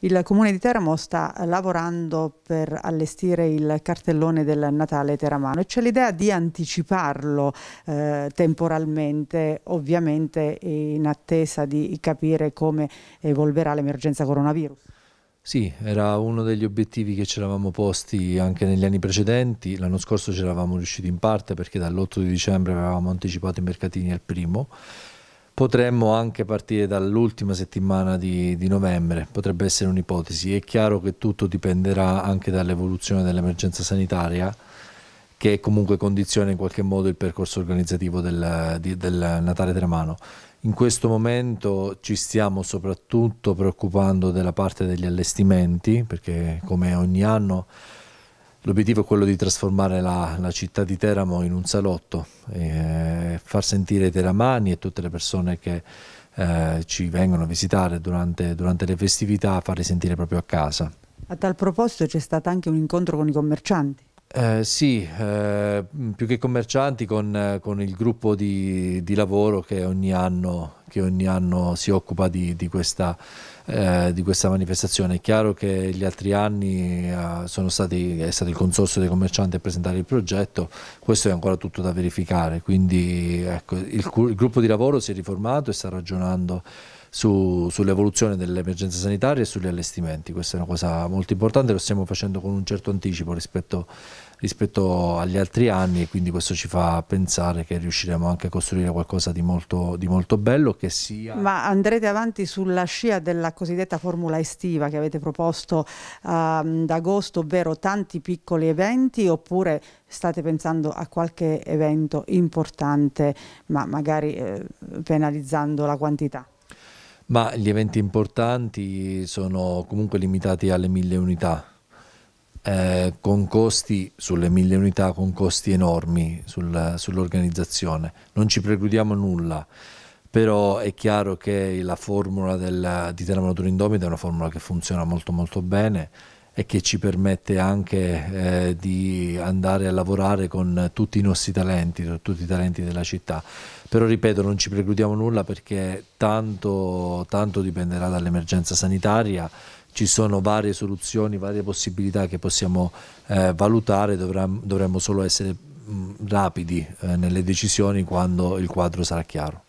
Il comune di Teramo sta lavorando per allestire il cartellone del Natale teramano e c'è l'idea di anticiparlo eh, temporalmente, ovviamente in attesa di capire come evolverà l'emergenza coronavirus. Sì, era uno degli obiettivi che ci eravamo posti anche negli anni precedenti, l'anno scorso ci eravamo riusciti in parte perché dall'8 di dicembre avevamo anticipato i mercatini al primo potremmo anche partire dall'ultima settimana di, di, novembre, potrebbe essere un'ipotesi. È chiaro che tutto dipenderà anche dall'evoluzione dell'emergenza sanitaria, che comunque condiziona in qualche modo il percorso organizzativo del, di, del Natale Tremano. In questo momento ci stiamo soprattutto preoccupando della parte degli allestimenti, perché come ogni anno L'obiettivo è quello di trasformare la, la, città di Teramo in un salotto, eh, far sentire i teramani e tutte le persone che eh, ci vengono a visitare durante, durante le festività, farli sentire proprio a casa. A tal proposito c'è stato anche un incontro con i commercianti. Eh, sì, eh, più che commercianti con, con il gruppo di, di, lavoro che ogni anno che ogni anno si occupa di, di, questa, eh, di questa, manifestazione. È chiaro che gli altri anni eh, stati, è stato il consorzio dei commercianti a presentare il progetto, questo è ancora tutto da verificare, quindi ecco, il, il gruppo di lavoro si è riformato e sta ragionando su, sull'evoluzione dell'emergenza sanitaria e sugli allestimenti. Questa è una cosa molto importante, lo stiamo facendo con un certo anticipo rispetto, rispetto agli altri anni e quindi questo ci fa pensare che riusciremo anche a costruire qualcosa di molto, di molto bello che sia... Ma andrete avanti sulla scia della cosiddetta formula estiva che avete proposto um, ehm, ad agosto, ovvero tanti piccoli eventi oppure state pensando a qualche evento importante ma magari eh, penalizzando la quantità? Ma gli eventi importanti sono comunque limitati alle mille unità, eh, con costi sulle mille unità, con costi enormi sul, sull'organizzazione. Non ci precludiamo nulla, però è chiaro che la formula del, di Telamanatura Indomita è una formula che funziona molto molto bene e che ci permette anche eh, di andare a lavorare con tutti i nostri talenti, con tutti i talenti della città. Però ripeto, non ci precludiamo nulla perché tanto, tanto dipenderà dall'emergenza sanitaria ci sono varie soluzioni, varie possibilità che possiamo eh, valutare, dovremmo, dovremmo solo essere mh, mm, rapidi eh, nelle decisioni quando il quadro sarà chiaro.